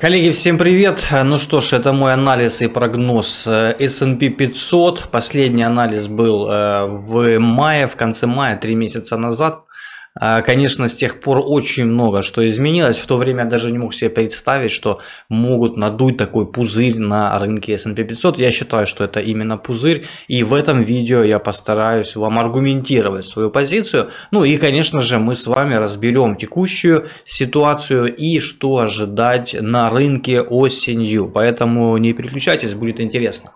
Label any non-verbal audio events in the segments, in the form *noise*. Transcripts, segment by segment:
Коллеги, всем привет! Ну что ж, это мой анализ и прогноз э, S&P 500. Последний анализ был э, в мае, в конце мая, три месяца назад. А, конечно, с тех пор очень много что изменилось. В то время я даже не мог себе представить, что могут надуть такой пузырь на рынке S&P 500. Я считаю, что это именно пузырь. И в этом видео я постараюсь вам аргументировать свою позицию. Ну и, конечно же, мы с вами разберем текущую ситуацию и что ожидать на рынке осенью. Поэтому не переключайтесь, будет интересно.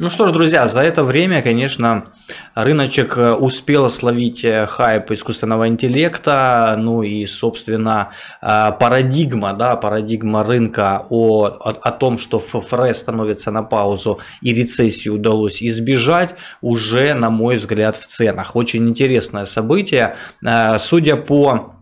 Ну что ж, друзья, за это время, конечно, рыночек э, успел словить э, хайп искусственного интеллекта, ну и, собственно, э, парадигма, да, парадигма рынка о, о, о том, что ФФР становится на паузу и рецессию удалось избежать, уже, на мой взгляд, в ценах. Очень интересное событие. Судя по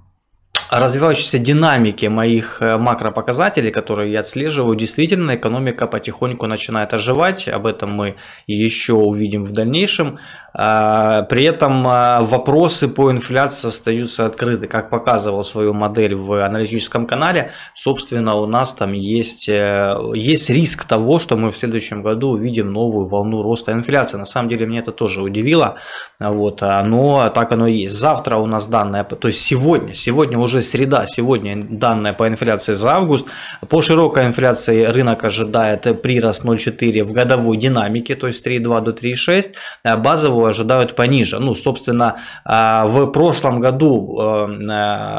развивающейся динамике моих э, макропоказателей, которые я отслеживаю, действительно экономика потихоньку начинает оживать. Об этом мы еще увидим в дальнейшем. А, при этом а, вопросы по инфляции остаются открыты. Как показывал свою модель в аналитическом канале, собственно, у нас там есть, э, есть риск того, что мы в следующем году увидим новую волну роста инфляции. На самом деле, меня это тоже удивило. Вот, а, но так оно и есть. Завтра у нас данное, то есть сегодня, сегодня уже уже среда сегодня, данная по инфляции за август. По широкой инфляции рынок ожидает прирост 0,4 в годовой динамике, то есть 3,2 до 3,6. Э, базовую ожидают пониже. Ну, собственно, э, в прошлом году э,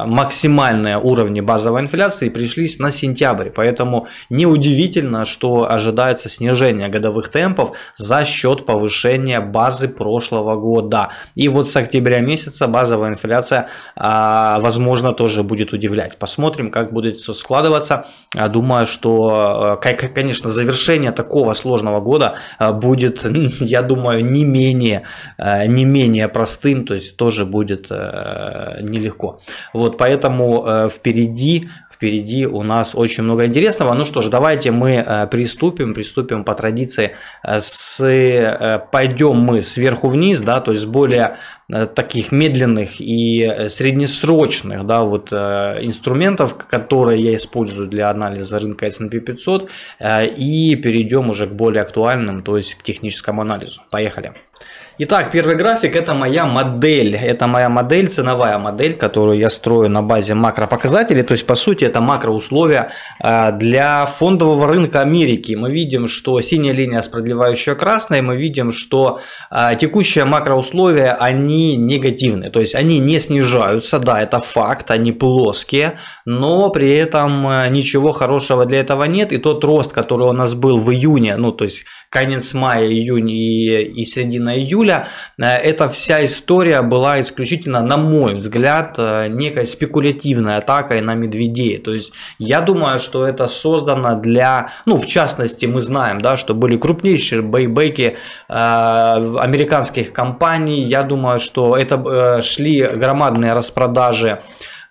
максимальные уровни базовой инфляции пришлись на сентябрь, поэтому неудивительно, что ожидается снижение годовых темпов за счет повышения базы прошлого года. И вот с октября месяца базовая инфляция возможно только тоже будет удивлять. Посмотрим, как будет все складываться. А, думаю, что, э, конечно, завершение такого сложного года э, будет, *laughs* я думаю, не менее, э, не менее простым, то есть тоже будет нелегко. Вот поэтому впереди впереди у нас очень много интересного. Ну что ж, давайте мы э, приступим, приступим по традиции. Э, с, э, пойдем мы сверху вниз, да, то есть более таких медленных и среднесрочных да, вот, инструментов, которые я использую для анализа рынка S&P 500, и перейдем уже к более актуальным, то есть к техническому анализу. Поехали. Поехали. Итак, первый график – это моя модель. Это моя модель, ценовая модель, которую я строю на базе макропоказателей. То есть, по сути, это макроусловия а, для фондового рынка Америки. Мы видим, что синяя линия с продлевающей красной, мы видим, что а, текущие макроусловия, они негативны. То есть, они не снижаются, да, это факт, они плоские, но при этом а, ничего хорошего для этого нет. И тот рост, который у нас был в июне, ну, то есть, конец мая, июнь и, и середина июля, июля. Э, эта вся история была исключительно, на мой взгляд, э, некой спекулятивной атакой на медведей. То есть я думаю, что это создано для, ну, в частности, мы знаем, да, что были крупнейшие бейбеки э, американских компаний. Я думаю, что это э, шли громадные распродажи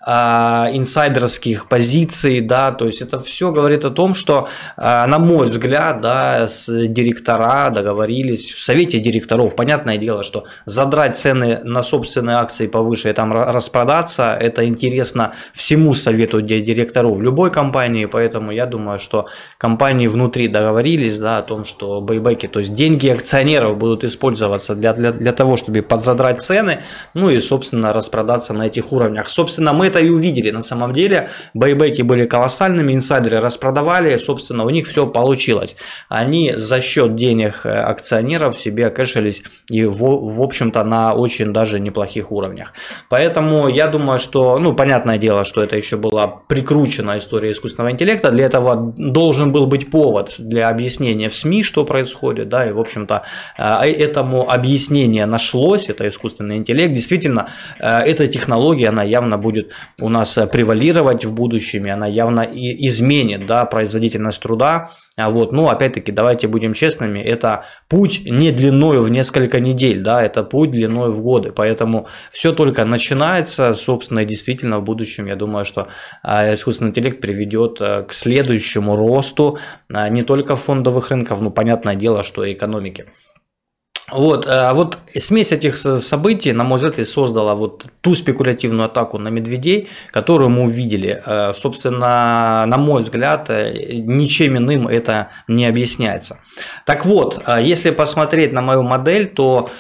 а, инсайдерских позиций, да, то есть это все говорит о том, что, а, на мой взгляд, да, с директора договорились в совете директоров, понятное дело, что задрать цены на собственные акции повыше и там распродаться, это интересно всему совету директоров любой компании, поэтому я думаю, что компании внутри договорились, да, о том, что бейбеки, то есть деньги акционеров будут использоваться для, для, для того, чтобы подзадрать цены, ну и, собственно, распродаться на этих уровнях. Собственно, мы это это и увидели на самом деле. Байбеки были колоссальными, инсайдеры распродавали, собственно, у них все получилось. Они за счет денег э, акционеров себе кэшились и, в, в общем-то, на очень даже неплохих уровнях. Поэтому я думаю, что, ну, понятное дело, что это еще была прикручена история искусственного интеллекта. Для этого должен был быть повод для объяснения в СМИ, что происходит, да, и, в общем-то, э, этому объяснение нашлось, это искусственный интеллект. Действительно, э, эта технология, она явно будет у нас э, превалировать в будущем, и она явно и изменит да, производительность труда. А вот. Но ну, опять-таки давайте будем честными, это путь не длиною в несколько недель, да, это путь длиною в годы. Поэтому все только начинается, собственно, и действительно в будущем, я думаю, что а, искусственный интеллект приведет э, к следующему росту а, не только фондовых рынков, но понятное дело, что и экономики. Вот, э, а вот смесь этих событий, на мой взгляд, и создала вот ту спекулятивную атаку на медведей, которую мы увидели. Э, собственно, на мой взгляд, э, ничем иным это не объясняется. Так вот, если посмотреть на мою модель, то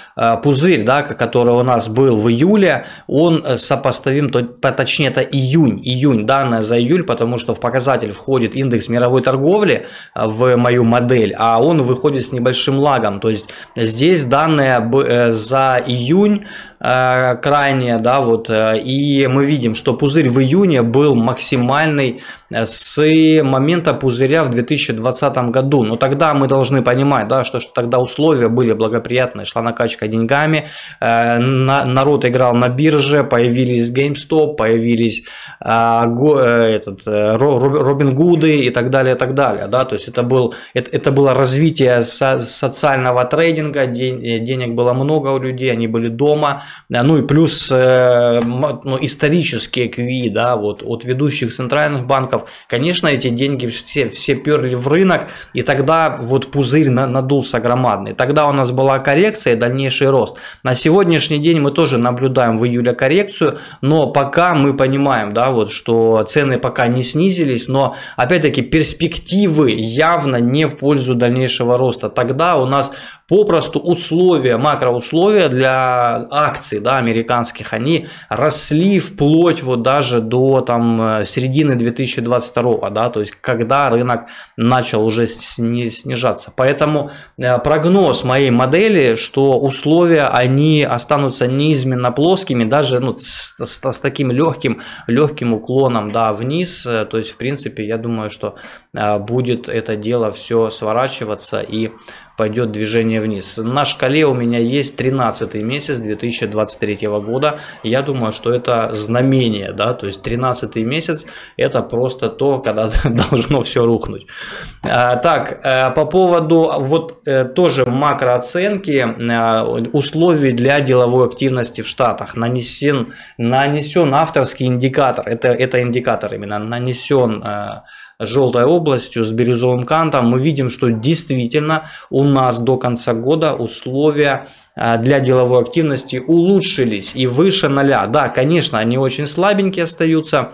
пузырь, да, который у нас был в июле, он сопоставим, то, точнее, это июнь, июнь, данная за июль, потому что в показатель входит индекс мировой торговли в мою модель, а он выходит с небольшим лагом, то есть здесь Здесь данные э, за июнь Э, крайняя, да, вот, э, и мы видим, что пузырь в июне был максимальный э, с момента пузыря в 2020 году, но тогда мы должны понимать, да, что, что тогда условия были благоприятные, шла накачка деньгами, э, на, народ играл на бирже, появились GameStop, появились э, э, этот, Робин Гуды и так далее, и так далее, да, то есть это, был, это, это было развитие со, социального трейдинга, день, денег было много у людей, они были дома, ну и плюс э, ну, исторические QE, да, вот от ведущих центральных банков, конечно, эти деньги все, все перли в рынок, и тогда вот пузырь надулся громадный. Тогда у нас была коррекция и дальнейший рост. На сегодняшний день мы тоже наблюдаем в июле коррекцию, но пока мы понимаем, да, вот что цены пока не снизились, но опять-таки перспективы явно не в пользу дальнейшего роста. Тогда у нас попросту условия, макроусловия для акций да, американских, они росли вплоть вот даже до там, э, середины 2022, да, то есть когда рынок начал уже снижаться. Поэтому э, прогноз моей модели, что условия, они останутся неизменно плоскими, даже ну, с, с, с таким легким, легким уклоном да, вниз, э, то есть в принципе я думаю, что будет это дело все сворачиваться и пойдет движение вниз. На шкале у меня есть 13 месяц 2023 года. Я думаю, что это знамение, да, то есть 13 месяц это просто то, когда *laughs* должно все рухнуть. А, так, э, по поводу вот э, тоже макрооценки э, условий для деловой активности в Штатах. Нанесен, нанесен авторский индикатор, это, это индикатор именно, нанесен желтой областью, с бирюзовым кантом, мы видим, что действительно у нас до конца года условия а, для деловой активности улучшились и выше ноля. Да, конечно, они очень слабенькие остаются,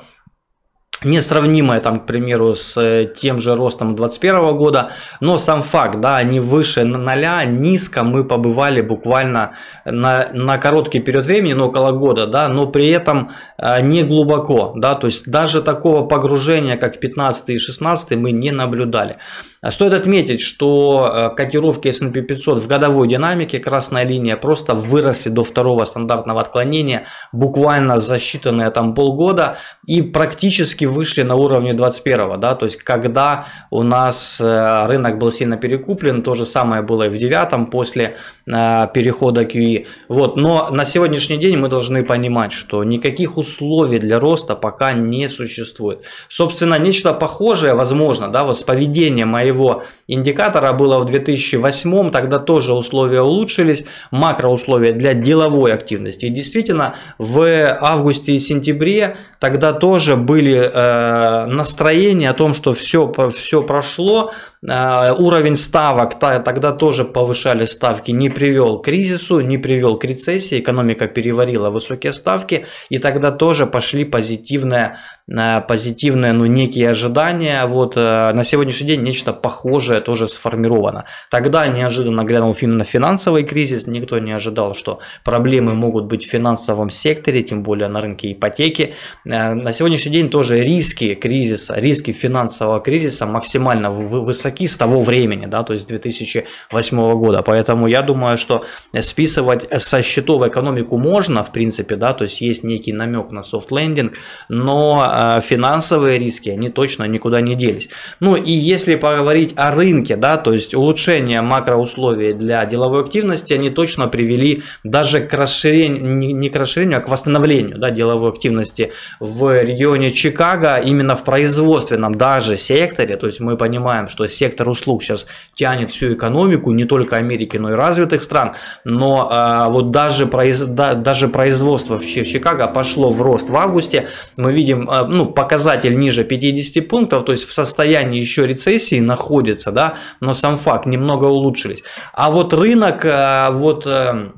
несравнимая, там, к примеру, с э, тем же ростом 2021 года, но сам факт, да, они выше на ноля, низко мы побывали буквально на, на короткий период времени, но ну, около года, да, но при этом э, не глубоко, да, то есть даже такого погружения, как 15 и 16 мы не наблюдали. А стоит отметить, что э, котировки S&P 500 в годовой динамике, красная линия, просто выросли до второго стандартного отклонения буквально за считанные там полгода и практически вышли на уровне 21 да, то есть когда у нас э, рынок был сильно перекуплен, то же самое было и в 9 после э, перехода QE. Вот, но на сегодняшний день мы должны понимать, что никаких условий для роста пока не существует. Собственно, нечто похожее, возможно, да, вот с поведением моего моего индикатора было в 2008, тогда тоже условия улучшились, макроусловия для деловой активности. И действительно, в августе и сентябре тогда тоже были э, настроения о том, что все, все прошло, а, уровень ставок тогда тоже повышали ставки, не привел к кризису, не привел к рецессии, экономика переварила высокие ставки, и тогда тоже пошли позитивные, а, позитивные ну, некие ожидания. Вот э, на сегодняшний день нечто похожее тоже сформировано. Тогда неожиданно глянул фильм на финансовый кризис, никто не ожидал, что проблемы могут быть в финансовом секторе, тем более на рынке ипотеки. Э, на сегодняшний день тоже риски кризиса, риски финансового кризиса максимально высоки знатоки с того времени, да, то есть 2008 года. Поэтому я думаю, что списывать со счетов экономику можно, в принципе, да, то есть есть некий намек на софтлендинг, но э, финансовые риски, они точно никуда не делись. Ну и если поговорить о рынке, да, то есть улучшение макроусловий для деловой активности, они точно привели даже к расширению, не к расширению, а к восстановлению да, деловой активности в регионе Чикаго, именно в производственном даже секторе, то есть мы понимаем, что сектор услуг сейчас тянет всю экономику, не только Америки, но и развитых стран. Но а, вот даже, произ, да, даже производство в Чикаго пошло в рост в августе. Мы видим а, ну, показатель ниже 50 пунктов, то есть в состоянии еще рецессии находится, да, но сам факт немного улучшились. А вот рынок, а, вот... А,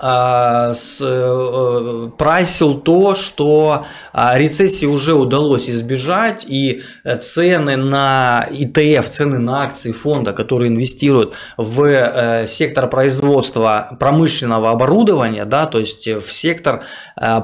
а, э, э, прайсил то, что а, рецессии уже удалось избежать, и э, цены на ИТФ, цены на акции фонда, которые инвестируют в сектор производства промышленного оборудования, да, то есть в сектор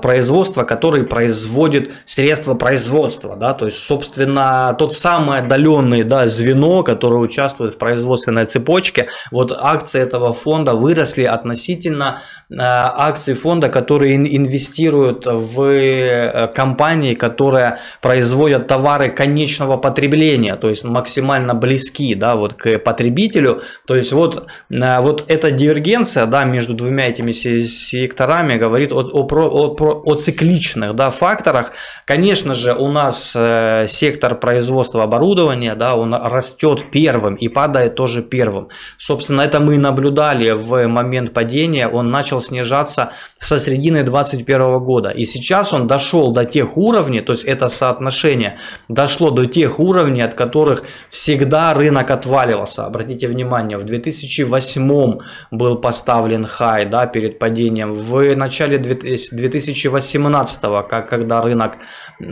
производства, который производит средства производства, да, то есть, собственно, тот самый отдаленный да, звено, которое участвует в производственной цепочке, вот акции этого фонда выросли относительно Э, акции фонда, которые инвестируют в э, компании, которые производят товары конечного потребления, то есть максимально близки да, вот к потребителю. То есть вот, э, вот эта дивергенция да, между двумя этими секторами говорит о, о, о, о цикличных да, факторах, Конечно же, у нас э, сектор производства оборудования, да, он растет первым и падает тоже первым. Собственно, это мы и наблюдали в момент падения, он начал снижаться со середины 2021 года. И сейчас он дошел до тех уровней, то есть это соотношение дошло до тех уровней, от которых всегда рынок отваливался. Обратите внимание, в 2008 был поставлен хай да, перед падением, в начале 2018, как, когда рынок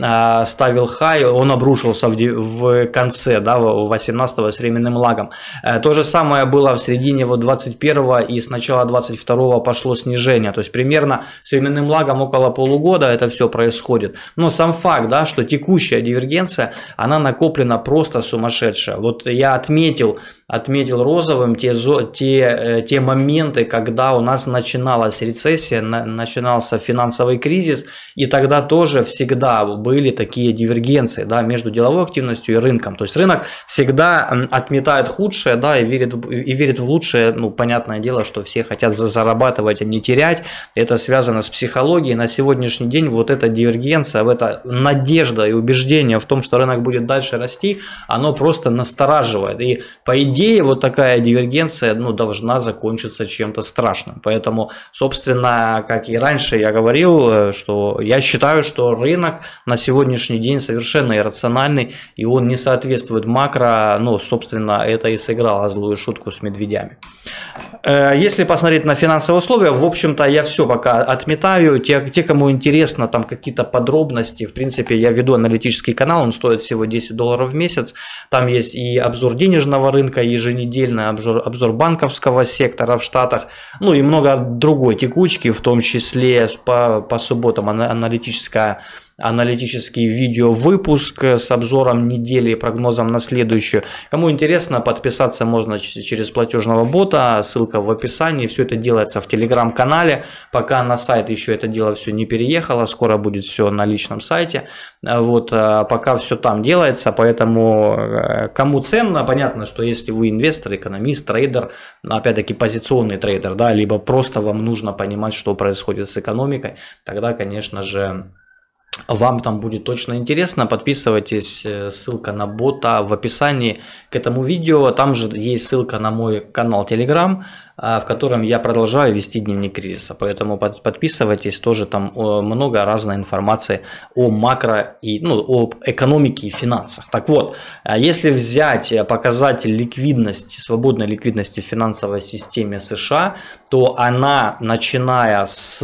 а, ставил хай, он обрушился в, в конце, да, в 18-го с временным лагом. Э, то же самое было в середине вот 21-го и с начала 22-го пошло снижение. То есть примерно с временным лагом около полугода это все происходит. Но сам факт, да, что текущая дивергенция, она накоплена просто сумасшедшая. Вот я отметил отметил розовым те, те, э, те моменты, когда у нас начиналась рецессия, на, начинался финансовый кризис, и тогда тоже всегда были такие дивергенции да, между деловой активностью и рынком. То есть рынок всегда отметает худшее да, и, верит, и верит в лучшее. Ну, понятное дело, что все хотят зарабатывать, а не терять. Это связано с психологией. На сегодняшний день вот эта дивергенция, вот эта надежда и убеждение в том, что рынок будет дальше расти, оно просто настораживает. И по идее идее вот такая дивергенция ну, должна закончиться чем-то страшным. Поэтому, собственно, как и раньше я говорил, э, что я считаю, что рынок на сегодняшний день совершенно иррациональный, и он не соответствует макро, ну, собственно, это и сыграло злую шутку с медведями. Э, если посмотреть на финансовые условия, в общем-то, я все пока отметаю. Те, те кому интересно, там какие-то подробности, в принципе, я веду аналитический канал, он стоит всего 10 долларов в месяц. Там есть и обзор денежного рынка, еженедельный обзор, обзор банковского сектора в Штатах, ну и много другой текучки, в том числе по, по субботам аналитическая аналитический видео-выпуск с обзором недели и прогнозом на следующую. Кому интересно, подписаться можно через платежного бота, а ссылка в описании. Все это делается в телеграм-канале. Пока на сайт еще это дело все не переехало, скоро будет все на личном сайте. Э, вот, э, пока все там делается, поэтому э, кому ценно, понятно, что если вы инвестор, экономист, трейдер, опять-таки позиционный трейдер, да, либо просто вам нужно понимать, что происходит с экономикой, тогда, конечно же, вам там будет точно интересно. Подписывайтесь, э, ссылка на бота в описании к этому видео. Там же есть ссылка на мой канал Telegram. А, в котором я продолжаю вести дневник кризиса. Поэтому под подписывайтесь, тоже там э, много разной информации о макро и ну, о экономике и финансах. Так вот, а если взять э, показатель ликвидности, свободной ликвидности в финансовой системе США, то она, начиная с,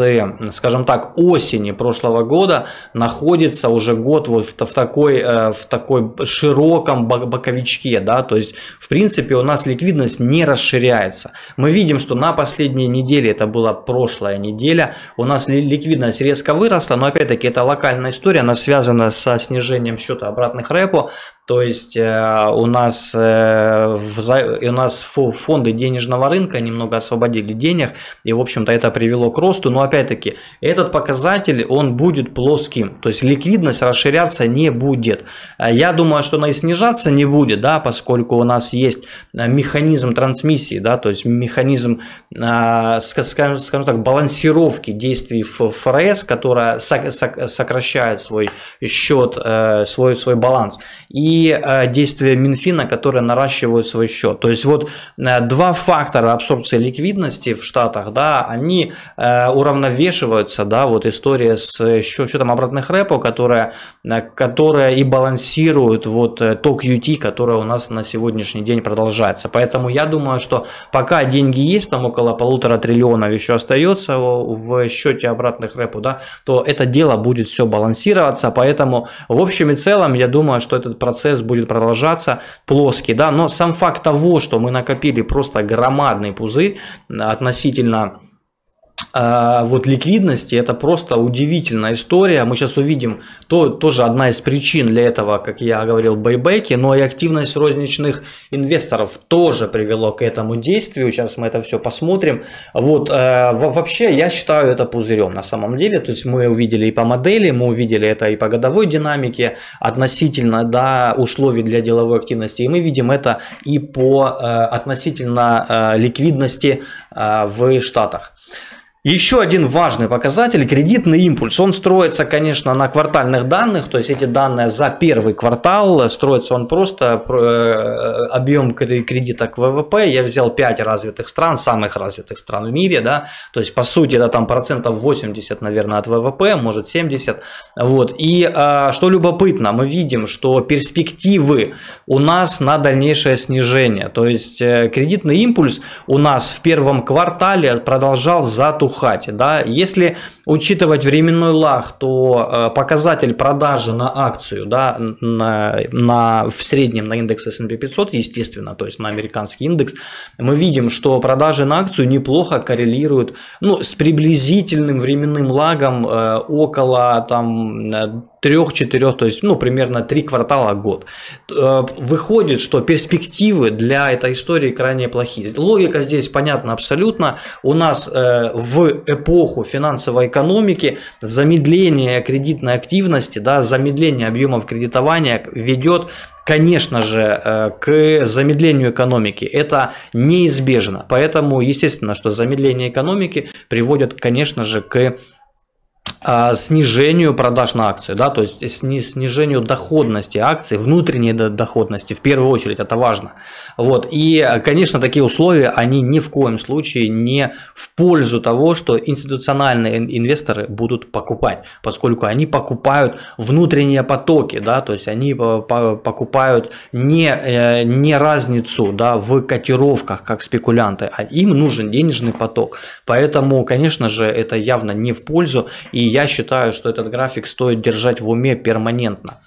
скажем так, осени прошлого года, находится уже год вот в, в такой, э, в такой широком боковичке, да, то есть, в принципе, у нас ликвидность не расширяется. Мы видим видим, что на последней неделе, это была прошлая неделя, у нас ликвидность резко выросла, но опять-таки это локальная история, она связана со снижением счета обратных репо, то есть э, у нас, э, у нас фонды денежного рынка немного освободили денег, и, в общем-то, это привело к росту. Но, опять-таки, этот показатель, он будет плоским, то есть ликвидность расширяться не будет. А я думаю, что она и снижаться не будет, да, поскольку у нас есть э, механизм трансмиссии, да, то есть механизм, скажем, скажем так, балансировки действий ФРС, которая сокращает свой счет, свой, свой баланс. И Э, действия Минфина, которые наращивают свой счет. То есть вот э, два фактора абсорбции ликвидности в Штатах, да, они э, уравновешиваются, да, вот история с счетом обратных репо, которая, которая и балансирует вот ток QT, которая у нас на сегодняшний день продолжается. Поэтому я думаю, что пока деньги есть, там около полутора триллионов еще остается в счете обратных репо, да, то это дело будет все балансироваться, поэтому в общем и целом я думаю, что этот процесс процесс будет продолжаться плоский, да, но сам факт того, что мы накопили просто громадный пузырь э, относительно а, вот ликвидности это просто удивительная история. Мы сейчас увидим, то тоже одна из причин для этого, как я говорил, байбеки, но и активность розничных инвесторов тоже привело к этому действию. Сейчас мы это все посмотрим. Вот э, вообще я считаю это пузырем на самом деле. То есть мы увидели и по модели, мы увидели это и по годовой динамике относительно да, условий для деловой активности. И мы видим это и по э, относительно э, ликвидности в Штатах. Еще один важный показатель – кредитный импульс. Он строится, конечно, на квартальных данных, то есть эти данные за первый квартал, строится он просто э, объем кредита к ВВП. Я взял 5 развитых стран, самых развитых стран в мире, да, то есть по сути это там процентов 80, наверное, от ВВП, может 70. Вот. И э, что любопытно, мы видим, что перспективы у нас на дальнейшее снижение, то есть э, кредитный импульс у нас в первом квартале продолжал затухать. Тухате. Да? Если учитывать временной лаг, то э, показатель продажи на акцию да, на, на, в среднем на индекс S&P 500, естественно, то есть на американский индекс, мы видим, что продажи на акцию неплохо коррелируют ну, с приблизительным временным лагом э, около там, 3-4, то есть ну, примерно 3 квартала год. Э, выходит, что перспективы для этой истории крайне плохие. Логика здесь понятна абсолютно. У нас в эпоху финансовой экономики замедление кредитной активности, да, замедление объемов кредитования ведет конечно же, э, к замедлению экономики. Это неизбежно. Поэтому, естественно, что замедление экономики приводит, конечно же, к а, снижению продаж на акцию, да, то есть снижению доходности акций, внутренней доходности, в первую очередь, это важно. Вот. И, конечно, такие условия, они ни в коем случае не в пользу того, что институциональные инвесторы будут покупать, поскольку они покупают внутренние потоки, да, то есть они покупают не, э, не разницу да, в котировках, как спекулянты, а им нужен денежный поток. Поэтому, конечно же, это явно не в пользу. И и я считаю, что этот график стоит держать в уме перманентно.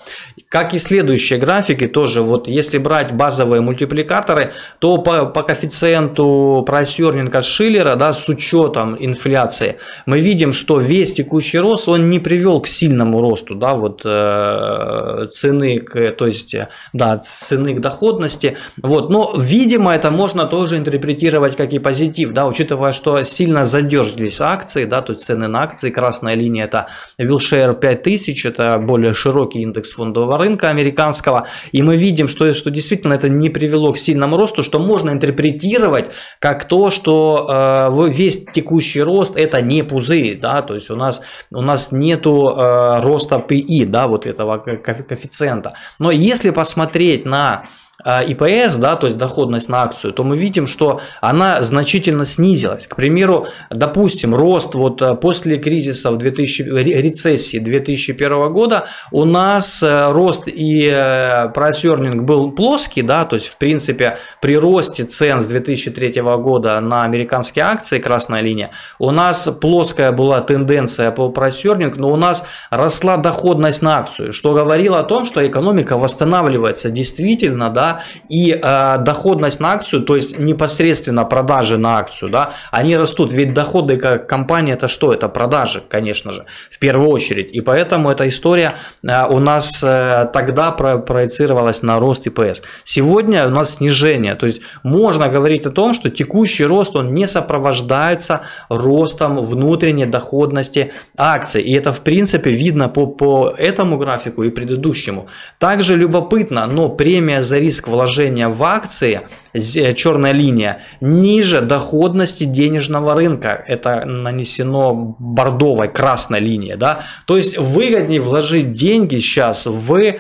Как и следующие графики, тоже вот если брать базовые мультипликаторы, то по, по коэффициенту прайс-ернинга Шиллера да, с учетом инфляции мы видим, что весь текущий рост он не привел к сильному росту да, вот, э, цены, к, то есть да, цены к доходности. Вот. Но, видимо, это можно тоже интерпретировать как и позитив, да, учитывая, что сильно задержались акции, да, то есть цены на акции, красная линия это Wilshire 5000, это более широкий индекс фондового рынка американского. И мы видим, что, что действительно это не привело к сильному росту, что можно интерпретировать как то, что э, весь текущий рост это не пузырь, да, то есть у нас, у нас нету э, роста PI, да, вот этого коэффициента. Но если посмотреть на а, ИПС, да, то есть доходность на акцию, то мы видим, что она значительно снизилась. К примеру, допустим, рост вот а, после кризиса в 2000, рецессии 2001 года у нас э, рост и э, price earning был плоский, да, то есть в принципе при росте цен с 2003 года на американские акции, красная линия, у нас плоская была тенденция по price earning, но у нас росла доходность на акцию, что говорило о том, что экономика восстанавливается действительно, да, и э, доходность на акцию, то есть непосредственно продажи на акцию, да, они растут, ведь доходы как компании это что? Это продажи, конечно же, в первую очередь, и поэтому эта история э, у нас э, тогда про проецировалась на рост ИПС. Сегодня у нас снижение, то есть можно говорить о том, что текущий рост, он не сопровождается ростом внутренней доходности акций, и это в принципе видно по, по этому графику и предыдущему. Также любопытно, но премия за риск риск вложения в акции, э, черная линия, ниже доходности денежного рынка. Это нанесено бордовой, красной линией. Да? То есть выгоднее вложить деньги сейчас в э,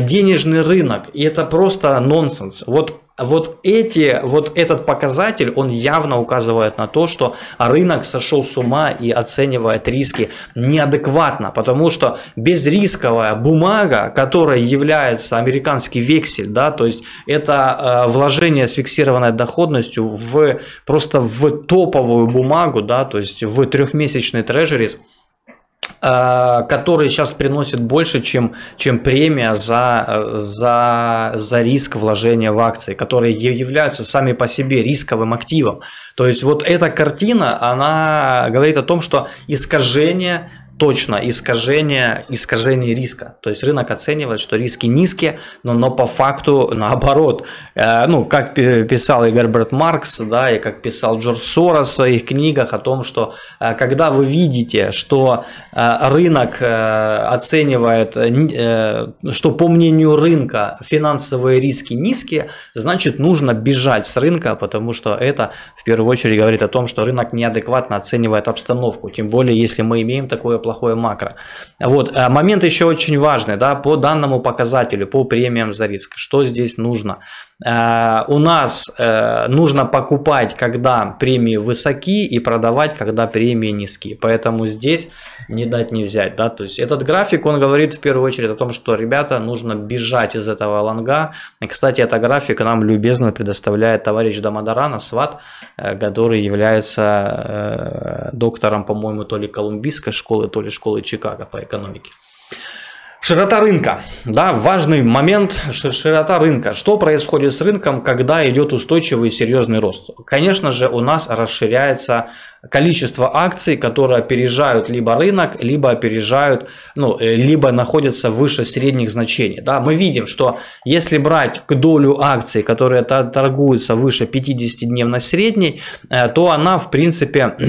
денежный рынок. И это просто нонсенс. Вот вот эти, вот этот показатель, он явно указывает на то, что рынок сошел с ума и оценивает риски неадекватно, потому что безрисковая бумага, которая является американский вексель, да, то есть это э, вложение с фиксированной доходностью в просто в топовую бумагу, да, то есть в трехмесячный трежерис – Э, который сейчас приносит больше, чем, чем премия за, э, за, за риск вложения в акции, которые являются сами по себе рисковым активом. То есть вот эта картина, она говорит о том, что искажение точно искажение, искажение риска. То есть рынок оценивает, что риски низкие, но, но по факту наоборот. Э, ну, как писал и Герберт Маркс, да, и как писал Джордж Сора в своих книгах о том, что э, когда вы видите, что э, рынок э, оценивает, э, э, что по мнению рынка финансовые риски низкие, значит нужно бежать с рынка, потому что это в первую очередь говорит о том, что рынок неадекватно оценивает обстановку. Тем более, если мы имеем такое плохое макро. Вот, а момент еще очень важный, да, по данному показателю, по премиям за риск, что здесь нужно – Э, у нас э, нужно покупать, когда премии высоки, и продавать, когда премии низкие. Поэтому здесь не дать не взять. Да? То есть этот график, он говорит в первую очередь о том, что, ребята, нужно бежать из этого лонга. И, кстати, этот график нам любезно предоставляет товарищ Дамадарана Сват, э, который является доктором, по-моему, то ли колумбийской школы, то ли школы Чикаго по экономике. Широта рынка, да, важный момент, широта рынка. Что происходит с рынком, когда идет устойчивый и серьезный рост? Конечно же, у нас расширяется количество акций, которые опережают либо рынок, либо опережают, ну, э, либо находятся выше средних значений. Да, мы видим, что если брать к долю акций, которые торгуются выше 50-дневной средней, э, то она, в принципе, *clears throat*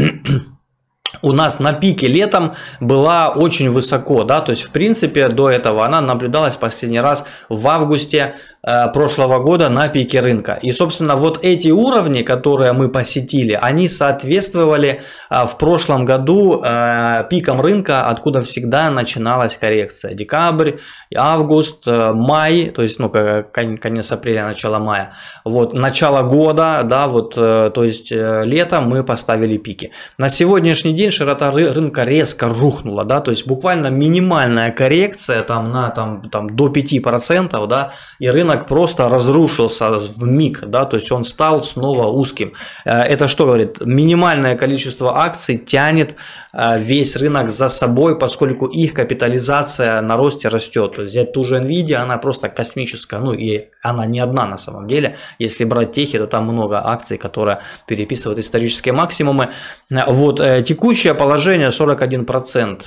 у нас на пике летом была очень высоко, да, то есть в принципе до этого она наблюдалась последний раз в августе Э, прошлого года на пике рынка. И, собственно, вот эти уровни, которые мы посетили, они соответствовали э, в прошлом году э, пикам рынка, откуда всегда начиналась коррекция. Декабрь, август, май, то есть, ну, конец апреля, начало мая. Вот, начало года, да, вот, то есть, летом мы поставили пики. На сегодняшний день широта рынка резко рухнула, да, то есть, буквально минимальная коррекция там на там, там до 5%, да, и рынок рынок просто разрушился в миг, да, то есть он стал снова узким. Э, это что говорит? Минимальное количество акций тянет э, весь рынок за собой, поскольку их капитализация на росте растет. взять ту же Nvidia, она просто космическая, ну и она не одна на самом деле. Если брать техи, то там много акций, которые переписывают исторические максимумы. Э, вот текущее положение 41%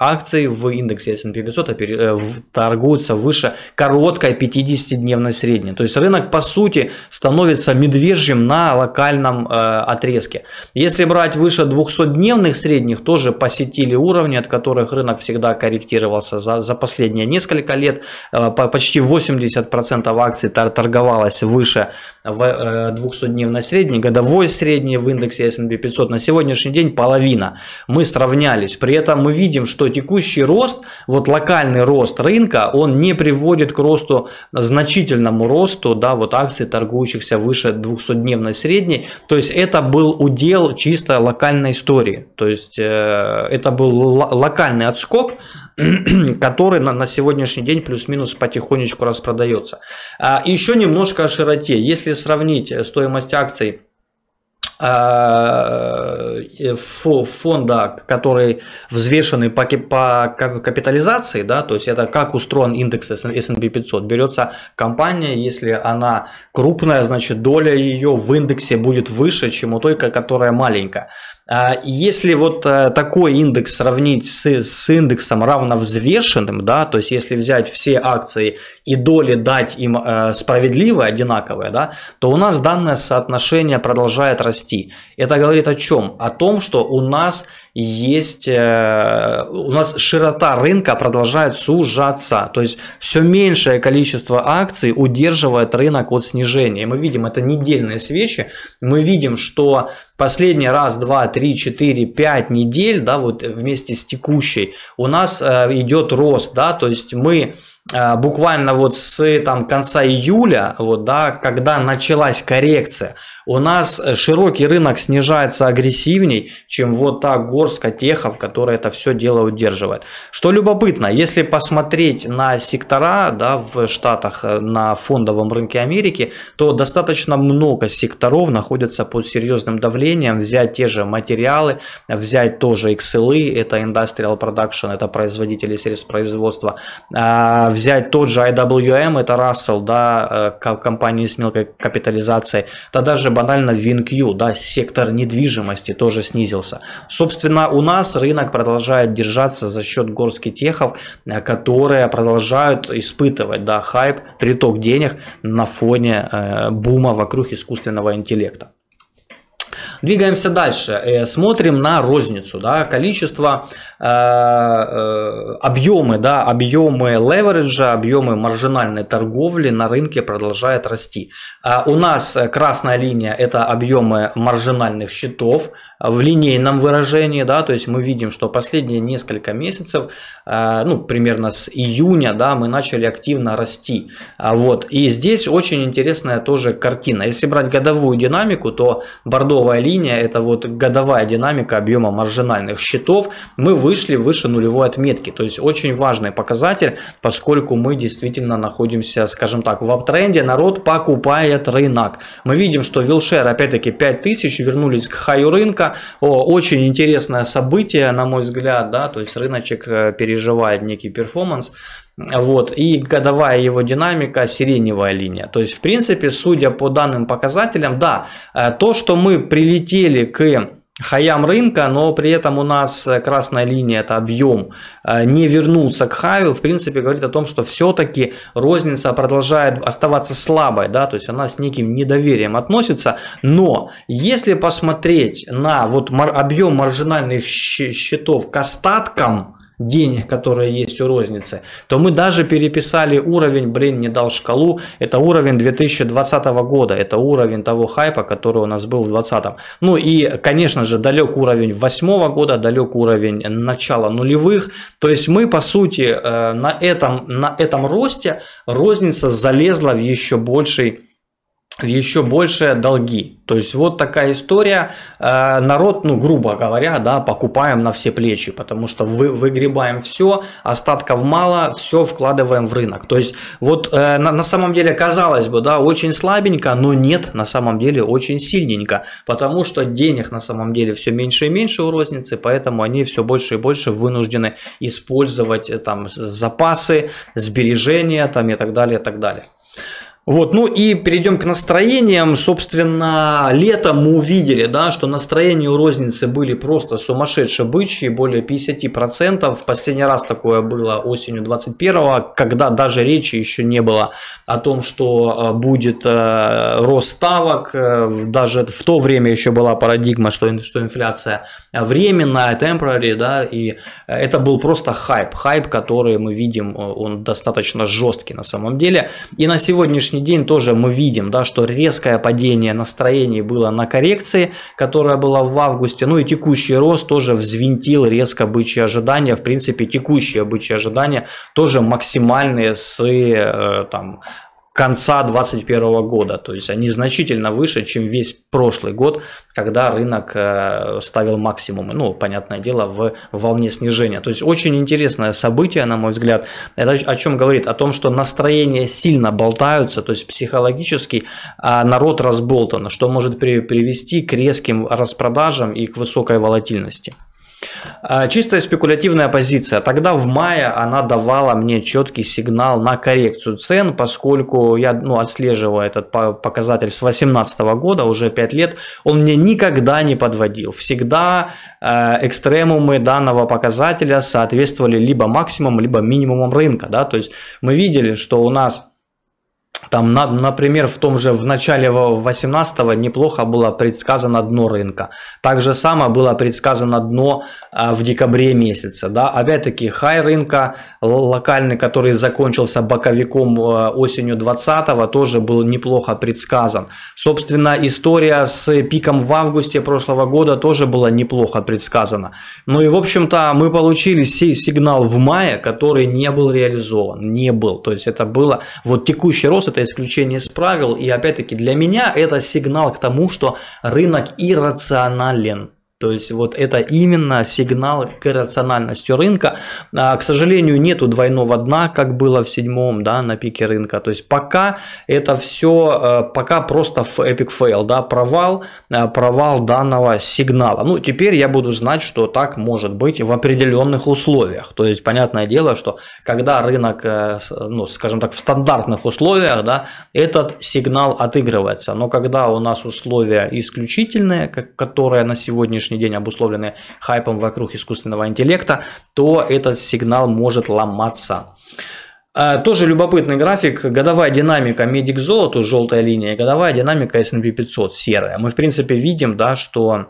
акций в индексе S&P 500 а торгуются выше короткой 50 50-дневной средней. То есть рынок, по сути, становится медвежьим на локальном э, отрезке. Если брать выше 200-дневных средних, тоже посетили уровни, от которых рынок всегда корректировался за, за последние несколько лет. Э, по, почти 80% акций торговалось выше в, 200-дневной средней. Годовой средний в индексе S&P 500 на сегодняшний день половина. Мы сравнялись. При этом мы видим, что текущий рост, вот локальный рост рынка, он не приводит к росту значительному росту, да, вот акций, торгующихся выше 200-дневной средней. То есть это был удел чисто локальной истории. То есть э, это был локальный отскок, *clears throat* который на, на сегодняшний день плюс-минус потихонечку распродается. А еще немножко о широте. Если сравнить стоимость акций Э, э, фонда, который взвешенный по, по капитализации, да, то есть это как устроен индекс S&P 500, берется компания, если она крупная, значит доля ее в индексе будет выше, чем у той, которая маленькая. А если вот э, такой индекс сравнить с, с индексом равновзвешенным, да, то есть если взять все акции и доли дать им справедливые, одинаковые, да, то у нас данное соотношение продолжает расти расти. Это говорит о чем? О том, что у нас есть э, у нас широта рынка продолжает сужаться, то есть все меньшее количество акций удерживает рынок от снижения. мы видим это недельные свечи, мы видим, что последний раз два, три, четыре, пять недель, да, вот вместе с текущей у нас э, идет рост, да, то есть мы э, буквально вот с там конца июля, вот, да, когда началась коррекция, у нас широкий рынок снижается агрессивней, чем вот так год Орска, Техов, которые это все дело удерживает. Что любопытно, если посмотреть на сектора да, в Штатах э, на фондовом рынке Америки, то достаточно много секторов находятся под серьезным давлением. Взять те же материалы, взять тоже XLE, это Industrial Production, это производители средств производства. А, взять тот же IWM, это Russell, да, э, компании с мелкой капитализацией, да даже банально WinQ, да, сектор недвижимости тоже снизился. Собственно, Соответственно, у нас рынок продолжает держаться за счет техов, э, которые продолжают испытывать да, хайп, приток денег на фоне э, бума вокруг искусственного интеллекта. Двигаемся дальше. Э, смотрим на розницу. Да, количество Э, э, объемы, да, объемы левериджа, объемы маржинальной торговли на рынке продолжают расти. Э, у нас красная линия – это объемы маржинальных счетов в линейном выражении, да, то есть мы видим, что последние несколько месяцев, ну, примерно с июня, да, мы начали активно расти. А вот, и здесь очень интересная тоже картина. Если брать годовую динамику, то бордовая линия – это вот годовая динамика объема маржинальных счетов. Мы вы вышли выше нулевой отметки. То есть очень важный показатель, поскольку мы действительно находимся, скажем так, в аптренде. Народ покупает рынок. Мы видим, что Вилшер опять-таки 5000 вернулись к хаю рынка. О, очень интересное событие, на мой взгляд. да, То есть рыночек э, переживает некий перформанс. Вот, и годовая его динамика сиреневая линия. То есть, в принципе, судя по данным показателям, да, э, то, что мы прилетели к хаям рынка, но при этом у нас э, красная линия, это объем, э, не вернулся к хаю, в принципе, говорит о том, что все-таки розница продолжает оставаться слабой, да, то есть она с неким недоверием относится, но если посмотреть на вот объем маржинальных счетов к остаткам, денег, которые есть у розницы, то мы даже переписали уровень, блин, не дал шкалу, это уровень 2020 года, это уровень того хайпа, который у нас был в 2020. Ну и, конечно же, далек уровень 2008 года, далек уровень начала нулевых, то есть мы, по сути, э, на этом, на этом росте розница залезла в еще больший еще больше долги. То есть вот такая история. Э, народ, ну грубо говоря, да, покупаем на все плечи, потому что вы, выгребаем все, остатков мало, все вкладываем в рынок. То есть вот э, на, на самом деле казалось бы, да, очень слабенько, но нет, на самом деле очень сильненько, потому что денег на самом деле все меньше и меньше у розницы, поэтому они все больше и больше вынуждены использовать э, там запасы, сбережения там и так далее, и так далее. Вот, ну и перейдем к настроениям. Собственно, летом мы увидели, да, что настроения у розницы были просто сумасшедшие бычьи, более 50%. В последний раз такое было осенью 21-го, когда даже речи еще не было о том, что э, будет э, рост ставок. Э, даже в то время еще была парадигма, что, что инфляция временная, temporary, да, и это был просто хайп. Хайп, который мы видим, он достаточно жесткий на самом деле. И на сегодняшний сегодняшний день тоже мы видим, да, что резкое падение настроений было на коррекции, которая была в августе, ну и текущий рост тоже взвинтил резко бычьи ожидания, в принципе текущие бычьи ожидания тоже максимальные с э, там, конца 2021 года. То есть они значительно выше, чем весь прошлый год, когда рынок э, ставил максимумы. Ну, понятное дело, в волне снижения. То есть очень интересное событие, на мой взгляд. Это о чем говорит? О том, что настроения сильно болтаются, то есть психологически э, народ разболтан, что может привести к резким распродажам и к высокой волатильности. А, чистая спекулятивная позиция. Тогда в мае она давала мне четкий сигнал на коррекцию цен, поскольку я ну, отслеживаю этот показатель с 2018 года, уже 5 лет, он мне никогда не подводил. Всегда э, экстремумы данного показателя соответствовали либо максимуму, либо минимумам рынка. Да? То есть мы видели, что у нас там, на, например, в том же в начале 18-го неплохо было предсказано дно рынка. Так же самое было предсказано дно а, в декабре месяце. Да? Опять-таки, хай рынка локальный, который закончился боковиком а, осенью 20-го, тоже был неплохо предсказан. Собственно, история с пиком в августе прошлого года тоже была неплохо предсказана. Ну и, в общем-то, мы получили сей сигнал в мае, который не был реализован. Не был. То есть, это было... Вот текущий рост – это это исключение из правил. И опять-таки для меня это сигнал к тому, что рынок иррационален. То есть вот это именно сигнал к иррациональности рынка. А, к сожалению, нету двойного дна, как было в седьмом, да, на пике рынка. То есть пока это все, э, пока просто epic fail, да, провал, э, провал данного сигнала. Ну, теперь я буду знать, что так может быть в определенных условиях. То есть понятное дело, что когда рынок, э, ну, скажем так, в стандартных условиях, да, этот сигнал отыгрывается. Но когда у нас условия исключительные, которые на сегодняшний сегодняшний день обусловлены хайпом вокруг искусственного интеллекта, то этот сигнал может ломаться. Э, тоже любопытный график. Годовая динамика медик золоту, желтая линия, годовая динамика S&P 500, серая. Мы, в принципе, видим, да, что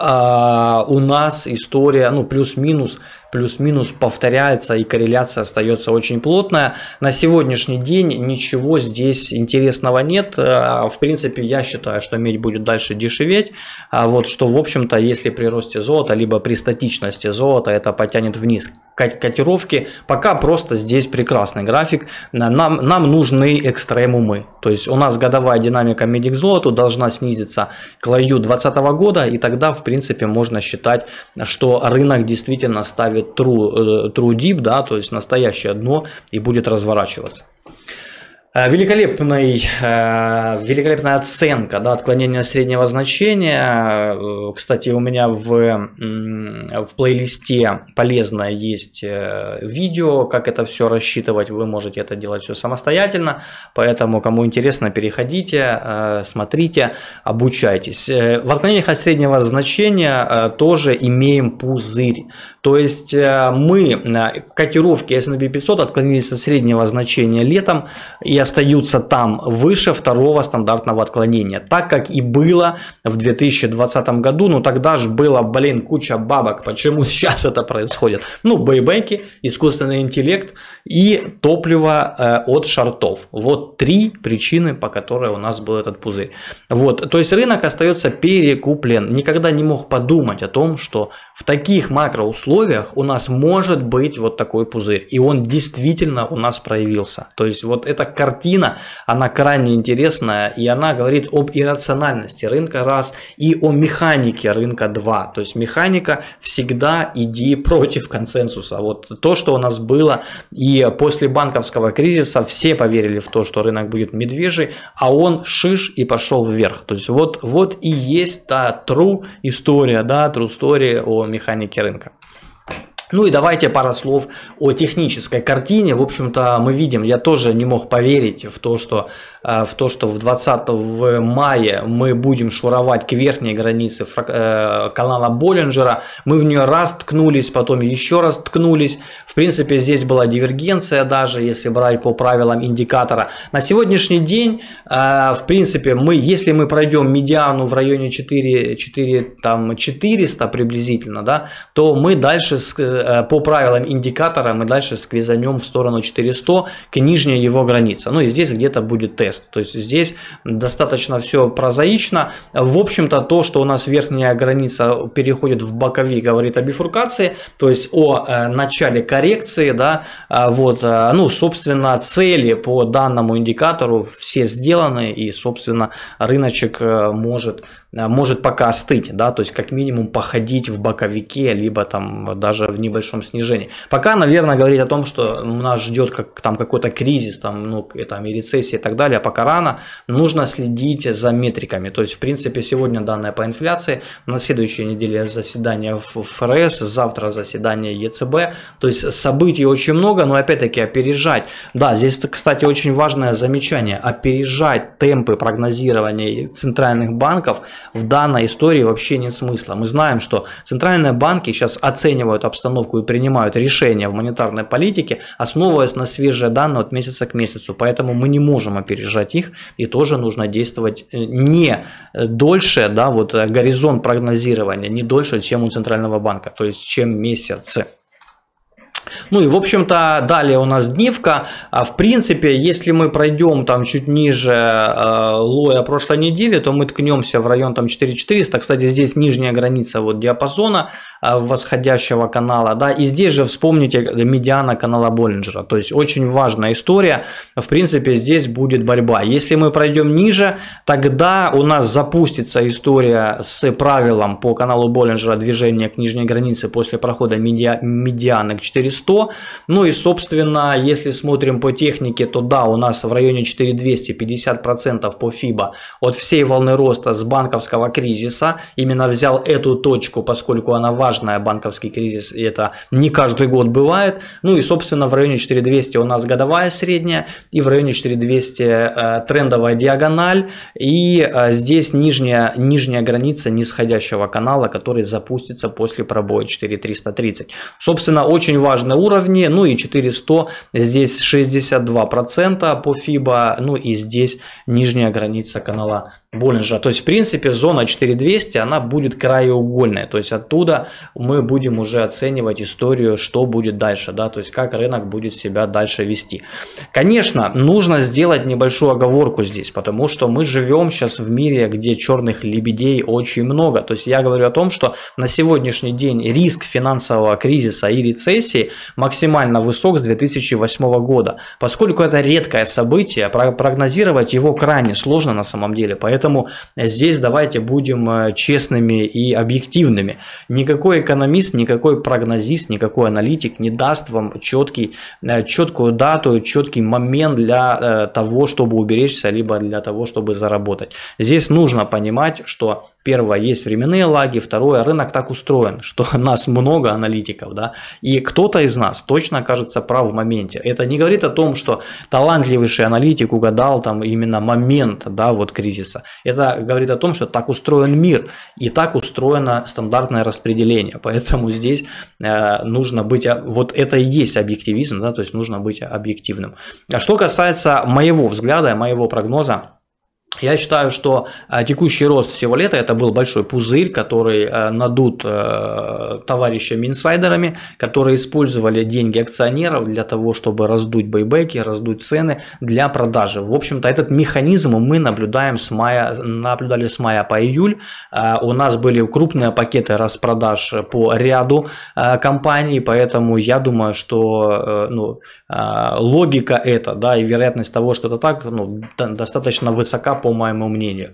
а, у нас история, ну, плюс-минус, плюс-минус повторяется и корреляция остается очень плотная. На сегодняшний день ничего здесь интересного нет. А, в принципе, я считаю, что медь будет дальше дешеветь. А вот что, в общем-то, если при росте золота, либо при статичности золота, это потянет вниз котировки. Пока просто здесь прекрасный график. Нам, нам нужны экстремумы. То есть у нас годовая динамика меди к золоту должна снизиться к лаю 2020 года, и тогда, в принципе, можно считать, что рынок действительно ставит true, э, true deep, да, то есть настоящее дно и будет разворачиваться. Э, великолепный, э, великолепная оценка, да, отклонения среднего значения. Э, кстати, у меня в, в плейлисте полезное есть видео, как это все рассчитывать. Вы можете это делать все самостоятельно, поэтому, кому интересно, переходите, смотрите, обучайтесь. В отклонениях от среднего значения тоже имеем пузырь. То есть мы котировки S&P 500 отклонились от среднего значения летом и остаются там выше второго стандартного отклонения. Так как и было в 2020 году, ну тогда же было, блин, куча бабок. Почему *laughs* сейчас это происходит? Ну, бейбеки, искусственный интеллект и топливо э, от шартов. Вот три причины, по которой у нас был этот пузырь. Вот, то есть рынок остается перекуплен. Никогда не мог подумать о том, что в таких макроусловиях у нас может быть вот такой пузырь. И он действительно у нас проявился. То есть вот это картина, она крайне интересная, и она говорит об иррациональности рынка раз и о механике рынка два. То есть механика всегда иди против консенсуса. Вот то, что у нас было, и после банковского кризиса все поверили в то, что рынок будет медвежий, а он шиш и пошел вверх. То есть вот, вот и есть та true история, да, true story о механике рынка. Ну и давайте пару слов о технической картине. В общем-то, мы видим, я тоже не мог поверить в то, что э, в, то, что в 20 мая мы будем шуровать к верхней границе э, канала Боллинджера. Мы в нее раз ткнулись, потом еще раз ткнулись. В принципе, здесь была дивергенция даже, если брать по правилам индикатора. На сегодняшний день, э, в принципе, мы, если мы пройдем медиану в районе 4, 4, там, 400 приблизительно, да, то мы дальше Э, по правилам индикатора мы дальше сквизанем в сторону 400 к нижней его границе. Ну и здесь где-то будет тест. То есть здесь достаточно все прозаично. В общем-то то, что у нас верхняя граница переходит в бокови говорит о бифуркации, то есть о э, начале коррекции, да, а вот, э, ну, собственно, цели по данному индикатору все сделаны и, собственно, рыночек может Э, может пока остыть, да, то есть как минимум походить в боковике, либо там даже в небольшом снижении. Пока, наверное, говорить о том, что нас ждет как, там какой-то кризис, там, ну, там и рецессия и так далее, а пока рано, нужно следить за метриками. То есть, в принципе, сегодня данные по инфляции, на следующей неделе заседание в ФРС, завтра заседание ЕЦБ, то есть событий очень много, но опять-таки опережать. Да, здесь, кстати, очень важное замечание, опережать темпы прогнозирования центральных банков – в данной истории вообще нет смысла. Мы знаем, что центральные банки сейчас оценивают обстановку и принимают решения в монетарной политике, основываясь на свежие данные от месяца к месяцу. Поэтому мы не можем опережать их и тоже нужно действовать э, не дольше, да, вот э, горизонт прогнозирования не дольше, чем у центрального банка, то есть чем месяцы. Ну и, в общем-то, далее у нас дневка. А, в принципе, если мы пройдем там чуть ниже э, лоя прошлой недели, то мы ткнемся в район там 4400. Кстати, здесь нижняя граница вот диапазона э, восходящего канала. Да, и здесь же вспомните медиана канала Боллинджера. То есть очень важная история. В принципе, здесь будет борьба. Если мы пройдем ниже, тогда у нас запустится история с правилом по каналу Боллинджера движения к нижней границе после прохода медиа, медианы к 400. Ну и, собственно, если смотрим по технике, то да, у нас в районе 4200 50% по FIBA от всей волны роста с банковского кризиса. Именно взял эту точку, поскольку она важная, банковский кризис, и это не каждый год бывает. Ну и, собственно, в районе 4200 у нас годовая средняя, и в районе 4200 э, трендовая диагональ, и э, здесь нижняя, нижняя граница нисходящего канала, который запустится после пробоя 4330. Собственно, очень важный уровень уровне, ну и 400 здесь 62% по FIBA, ну и здесь нижняя граница канала более же, а, то есть в принципе зона 4200 она будет краеугольная, то есть оттуда мы будем уже оценивать историю, что будет дальше, да, то есть как рынок будет себя дальше вести. Конечно, нужно сделать небольшую оговорку здесь, потому что мы живем сейчас в мире, где черных лебедей очень много, то есть я говорю о том, что на сегодняшний день риск финансового кризиса и рецессии максимально высок с 2008 года, поскольку это редкое событие, прогнозировать его крайне сложно на самом деле, поэтому Поэтому здесь давайте будем э, честными и объективными. Никакой экономист, никакой прогнозист, никакой аналитик не даст вам четкий, э, четкую дату, четкий момент для э, того, чтобы уберечься, либо для того, чтобы заработать. Здесь нужно понимать, что Первое, есть временные лаги, второе, рынок так устроен, *laughs* что нас много аналитиков, да, и кто-то из нас точно окажется прав в моменте. Это не говорит о том, что талантливейший аналитик угадал там именно момент, да, вот кризиса. Это говорит о том, что так устроен мир и так устроено стандартное распределение. Поэтому здесь э, нужно быть, а, вот это и есть объективизм, да, то есть нужно быть объективным. А что касается моего взгляда, моего прогноза, я считаю, что э, текущий рост всего лета это был большой пузырь, который э, надут э, товарищами инсайдерами, которые использовали деньги акционеров для того, чтобы раздуть бейбеки, раздуть цены для продажи. В общем-то, этот механизм мы наблюдаем с мая, наблюдали с мая по июль. У нас были крупные пакеты распродаж по ряду компаний, поэтому я думаю, что ну, логика это, да, и вероятность того, что это так, ну, достаточно высока по по моему мнению.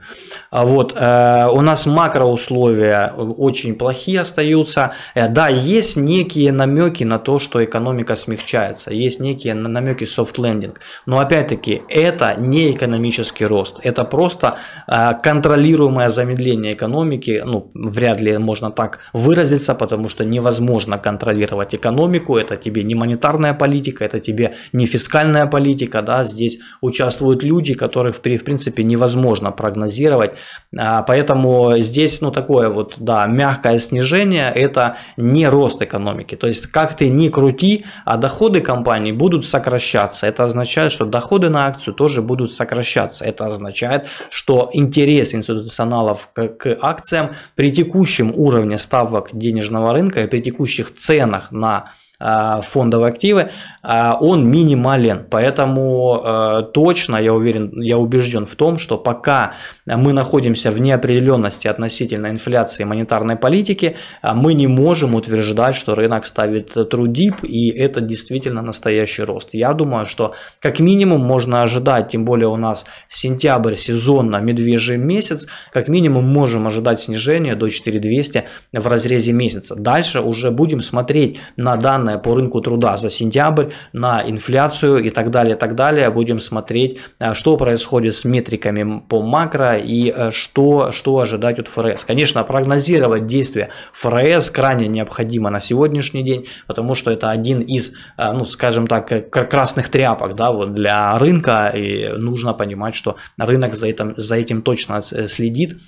А вот, э, у нас макроусловия очень плохие остаются. Э, да, есть некие намеки на то, что экономика смягчается, есть некие намеки софтлендинг, но опять-таки это не экономический рост, это просто э, контролируемое замедление экономики, ну, вряд ли можно так выразиться, потому что невозможно контролировать экономику, это тебе не монетарная политика, это тебе не фискальная политика, да, здесь участвуют люди, которых в принципе не невозможно прогнозировать. А, поэтому здесь, ну, такое вот, да, мягкое снижение – это не рост экономики. То есть, как ты ни крути, а доходы компании будут сокращаться. Это означает, что доходы на акцию тоже будут сокращаться. Это означает, что интерес институционалов к, к акциям при текущем уровне ставок денежного рынка и при текущих ценах на акции Э, фондовые активы, э, он минимален. Поэтому э, точно, я уверен, я убежден в том, что пока мы находимся в неопределенности относительно инфляции и монетарной политики, мы не можем утверждать, что рынок ставит трудип, и это действительно настоящий рост. Я думаю, что как минимум можно ожидать, тем более у нас сентябрь сезонно, медвежий месяц, как минимум можем ожидать снижения до 4200 в разрезе месяца. Дальше уже будем смотреть на данные Э, по рынку труда за сентябрь, на инфляцию и так далее, и так далее. Будем смотреть, э, что происходит с метриками по макро и э, что, что ожидать от ФРС. Конечно, прогнозировать действия ФРС крайне необходимо на сегодняшний день, потому что это один из, ну, скажем так, красных тряпок да, вот для рынка, и нужно понимать, что рынок за этим, за этим точно следит,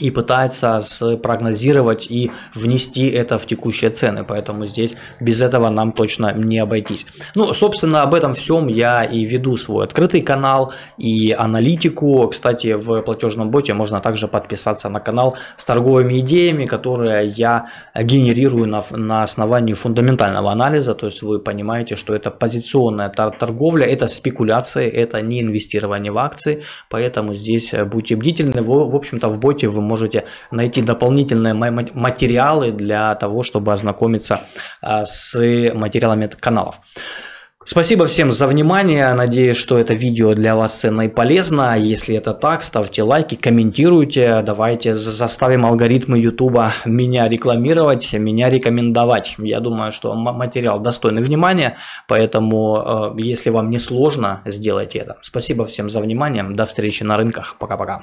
и пытается спрогнозировать и внести это в текущие цены. Поэтому здесь без этого нам точно не обойтись. Ну, собственно, об этом всем я и веду свой открытый канал и аналитику. Кстати, в платежном боте можно также подписаться на канал с торговыми идеями, которые я генерирую на, на основании фундаментального анализа. То есть вы понимаете, что это позиционная тор торговля, это спекуляции, это не инвестирование в акции. Поэтому здесь э, будьте бдительны. В, в общем-то, в боте вы можете можете найти дополнительные материалы для того, чтобы ознакомиться а, с материалами каналов. Спасибо всем за внимание. Надеюсь, что это видео для вас ценно и полезно. Если это так, ставьте лайки, комментируйте. Давайте заставим алгоритмы YouTube меня рекламировать, меня рекомендовать. Я думаю, что материал достойный внимания, поэтому э, если вам не сложно, сделайте это. Спасибо всем за внимание. До встречи на рынках. Пока-пока.